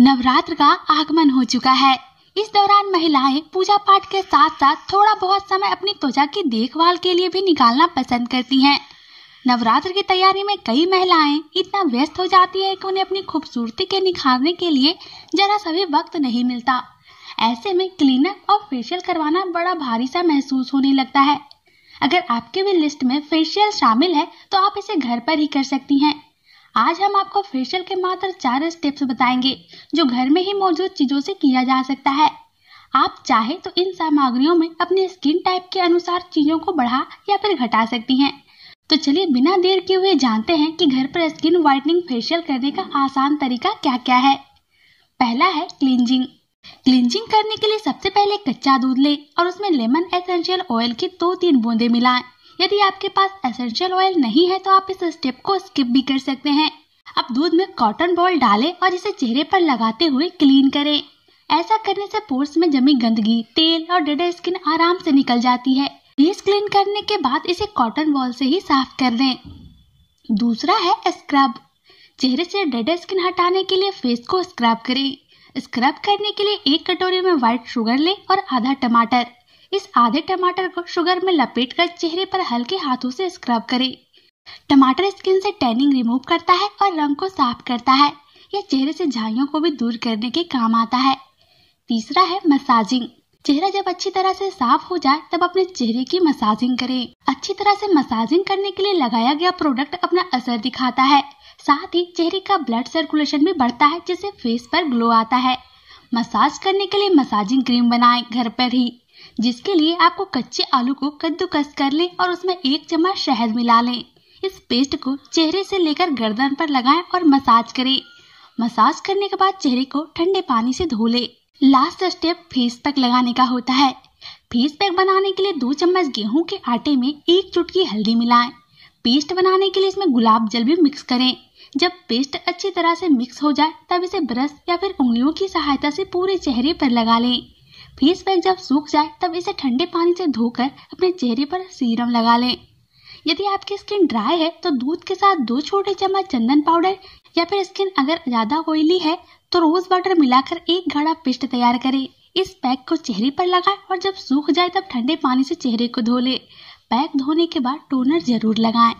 नवरात्र का आगमन हो चुका है इस दौरान महिलाएं पूजा पाठ के साथ साथ थोड़ा बहुत समय अपनी त्वचा की देखभाल के लिए भी निकालना पसंद करती हैं। नवरात्र की तैयारी में कई महिलाएं इतना व्यस्त हो जाती है कि उन्हें अपनी खूबसूरती के निखारने के लिए जरा सभी वक्त नहीं मिलता ऐसे में क्लीनअप और फेशियल करवाना बड़ा भारी सा महसूस होने लगता है अगर आपके भी लिस्ट में फेशियल शामिल है तो आप इसे घर पर ही कर सकती हैं आज हम आपको फेशियल के मात्र चार स्टेप्स बताएंगे जो घर में ही मौजूद चीजों से किया जा सकता है आप चाहे तो इन सामग्रियों में अपने स्किन टाइप के अनुसार चीजों को बढ़ा या फिर घटा सकती हैं। तो चलिए बिना देर किए हुए जानते हैं कि घर पर स्किन व्हाइटनिंग फेशियल करने का आसान तरीका क्या क्या है पहला है क्लिनजिंग क्लिंजिंग करने के लिए सबसे पहले कच्चा दूध ले और उसमें लेमन एसेंशियल ऑयल की दो तीन बूंदे मिलाएं यदि आपके पास एसेंशियल ऑयल नहीं है तो आप इस स्टेप को स्किप भी कर सकते हैं अब दूध में कॉटन बॉल डालें और इसे चेहरे पर लगाते हुए क्लीन करें ऐसा करने से पोर्स में जमी गंदगी तेल और डेड स्किन आराम से निकल जाती है फेस क्लीन करने के बाद इसे कॉटन बॉल से ही साफ कर दें दूसरा है स्क्रब चेहरे से डेड स्किन हटाने के लिए फेस को स्क्रब करें स्क्रब करने के लिए एक कटोरी में व्हाइट शुगर लें और आधा टमाटर इस आधे टमाटर को शुगर में लपेट कर चेहरे पर हल्के हाथों से स्क्रब करें टमाटर स्किन से टैनिंग रिमूव करता है और रंग को साफ करता है यह चेहरे से झाइयों को भी दूर करने के काम आता है तीसरा है मसाजिंग चेहरा जब अच्छी तरह से साफ हो जाए तब अपने चेहरे की मसाजिंग करें अच्छी तरह से मसाजिंग करने के लिए लगाया गया प्रोडक्ट अपना असर दिखाता है साथ ही चेहरे का ब्लड सर्कुलेशन भी बढ़ता है जिससे फेस पर ग्लो आता है मसाज करने के लिए मसाजिंग क्रीम बनाएं घर पर ही जिसके लिए आपको कच्चे आलू को कद्दूकस कर लें और उसमें एक चम्मच शहद मिला लें इस पेस्ट को चेहरे से लेकर गर्दन पर लगाएं और मसाज करें मसाज करने के बाद चेहरे को ठंडे पानी से धो लें लास्ट स्टेप फेस पैक लगाने का होता है फेस पैक बनाने के लिए दो चम्मच गेहूं के आटे में एक चुटकी हल्दी मिलाएं पेस्ट बनाने के लिए इसमें गुलाब जल भी मिक्स करें जब पेस्ट अच्छी तरह से मिक्स हो जाए तब इसे ब्रश या फिर उंगलियों की सहायता से पूरे चेहरे पर लगा लें फेस पैक जब सूख जाए तब इसे ठंडे पानी से धोकर अपने चेहरे पर सीरम लगा लें यदि आपकी स्किन ड्राई है तो दूध के साथ दो छोटे चम्मच चंदन पाउडर या फिर स्किन अगर ज्यादा ऑयली है तो रोज वाटर मिलाकर एक घड़ा पेस्ट तैयार करें इस पैक को चेहरे पर लगाएं और जब सूख जाए तब ठंडे पानी से चेहरे को धो ले पैक धोने के बाद टोनर जरूर लगाएं